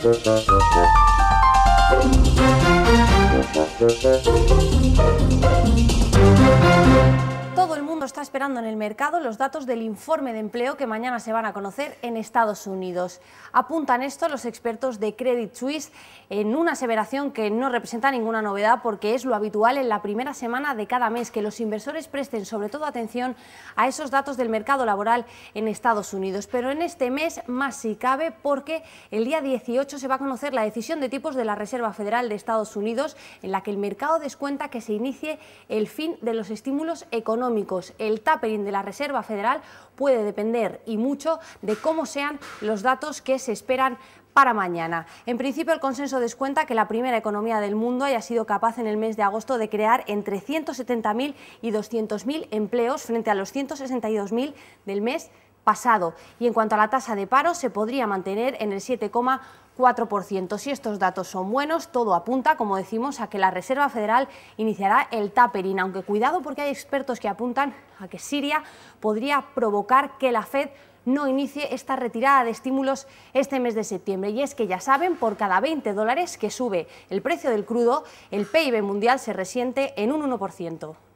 Thank you. esperando en el mercado los datos del informe de empleo que mañana se van a conocer en Estados Unidos. Apuntan esto los expertos de Credit Suisse en una aseveración que no representa ninguna novedad porque es lo habitual en la primera semana de cada mes que los inversores presten sobre todo atención a esos datos del mercado laboral en Estados Unidos. Pero en este mes más si cabe porque el día 18 se va a conocer la decisión de tipos de la Reserva Federal de Estados Unidos en la que el mercado descuenta que se inicie el fin de los estímulos económicos el tapering de la Reserva Federal puede depender y mucho de cómo sean los datos que se esperan para mañana. En principio, el consenso descuenta que la primera economía del mundo haya sido capaz en el mes de agosto de crear entre 170.000 y 200.000 empleos frente a los 162.000 del mes pasado. Y en cuanto a la tasa de paro, se podría mantener en el 7,4%. Si estos datos son buenos, todo apunta, como decimos, a que la Reserva Federal iniciará el tapering, aunque cuidado porque hay expertos que apuntan a que Siria podría provocar que la Fed no inicie esta retirada de estímulos este mes de septiembre. Y es que ya saben, por cada 20 dólares que sube el precio del crudo, el PIB mundial se resiente en un 1%.